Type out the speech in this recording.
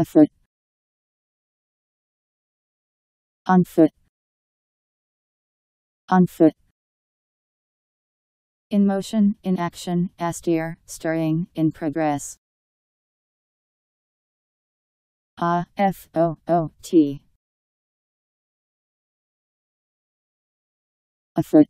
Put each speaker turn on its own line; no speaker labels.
Afoot,
on foot on foot
in motion, in action, astir, stirring, in progress.
A F O O
T
Afoot